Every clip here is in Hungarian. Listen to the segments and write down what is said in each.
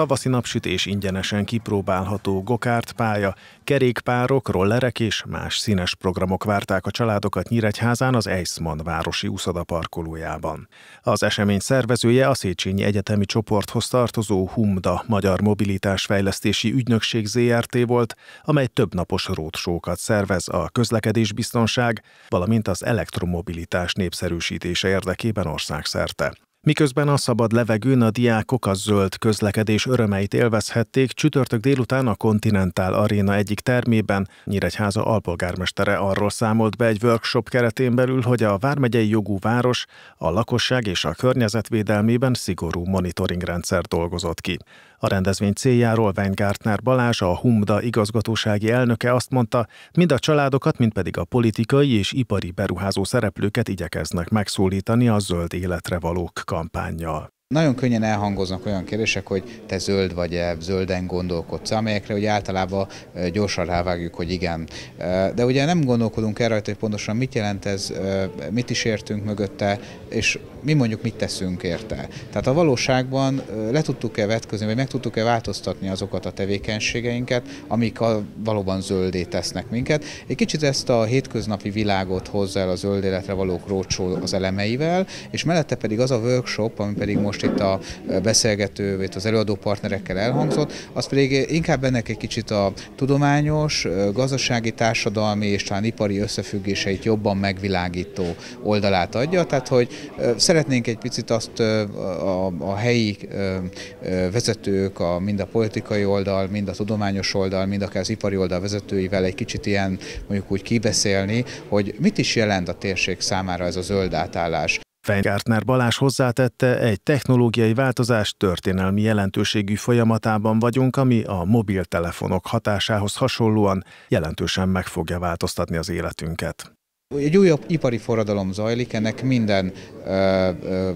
tavaszi napsütés ingyenesen kipróbálható gokárt pálya, kerékpárok, rollerek és más színes programok várták a családokat Nyíregyházán az Eiszman városi úszoda parkolójában. Az esemény szervezője a Széchenyi Egyetemi csoporthoz tartozó HUMDA Magyar Mobilitás Fejlesztési Ügynökség ZRT volt, amely több napos rótsókat szervez a közlekedésbiztonság, valamint az elektromobilitás népszerűsítése érdekében országszerte. Miközben a szabad levegőn a diákok a zöld közlekedés örömeit élvezhették, csütörtök délután a Continental Arena egyik termében Nyíregyháza alpolgármestere arról számolt be egy workshop keretén belül, hogy a Vármegyei jogú város a lakosság és a környezetvédelmében szigorú monitoringrendszer dolgozott ki. A rendezvény céljáról Weingartner Balázs, a Humda igazgatósági elnöke azt mondta, mind a családokat, mind pedig a politikai és ipari beruházó szereplőket igyekeznek megszólítani a zöld életre valók kampányjal. Nagyon könnyen elhangoznak olyan kérdések, hogy te zöld vagy-e, zölden gondolkodsz, amelyekre ugye általában gyorsan rávágjuk, hogy igen. De ugye nem gondolkodunk el rajta, hogy pontosan mit jelent ez, mit is értünk mögötte, és mi mondjuk mit teszünk érte. Tehát a valóságban le tudtuk-e vetközni, vagy meg tudtuk-e változtatni azokat a tevékenységeinket, amik a, valóban zöldé tesznek minket. Egy kicsit ezt a hétköznapi világot hozza el a zöld életre való krócsó az elemeivel, és mellette pedig az a workshop, ami pedig most most itt a eh, beszélgető, itt az előadó partnerekkel elhangzott, az pedig inkább ennek egy kicsit a tudományos, eh, gazdasági, társadalmi és talán ipari összefüggéseit jobban megvilágító oldalát adja, tehát hogy eh, szeretnénk egy picit azt a, a helyi vezetők, a, mind a politikai oldal, mind a tudományos oldal, mind akár az ipari oldal vezetőivel egy kicsit ilyen mondjuk úgy kibeszélni, hogy mit is jelent a térség számára ez a zöld átállás. Fengártner Balás hozzátette, egy technológiai változás történelmi jelentőségű folyamatában vagyunk, ami a mobiltelefonok hatásához hasonlóan jelentősen meg fogja változtatni az életünket. Egy újabb ipari forradalom zajlik, ennek minden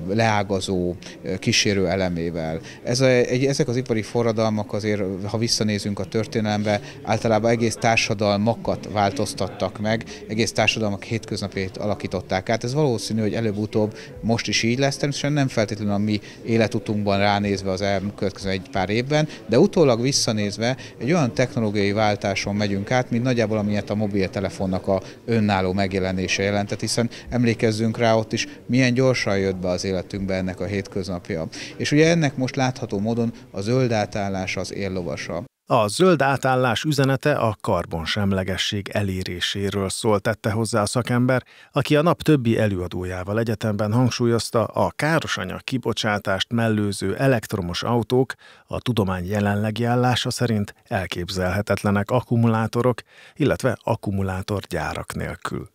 leágazó kísérő elemével. Ez a, egy, ezek az ipari forradalmak azért, ha visszanézünk a történelembe, általában egész társadalmakat változtattak meg, egész társadalmak hétköznapjait alakították át. Ez valószínű, hogy előbb-utóbb most is így lesz, természetesen nem feltétlenül a mi életutunkban ránézve az elkövetkező egy pár évben, de utólag visszanézve egy olyan technológiai váltáson megyünk át, mint nagyjából amilyet a mobiltelefonnak a önálló megjelenése megjelenése jelentett, hiszen emlékezzünk rá ott is, milyen gyorsan jött be az életünkbe ennek a hétköznapja. És ugye ennek most látható módon a zöld átállás az éllovasa. A zöld átállás üzenete a karbonsemlegesség eléréséről szólt, tette hozzá a szakember, aki a nap többi előadójával egyetemben hangsúlyozta, a károsanyag kibocsátást mellőző elektromos autók a tudomány jelenlegi állása szerint elképzelhetetlenek akkumulátorok, illetve akkumulátorgyárak nélkül.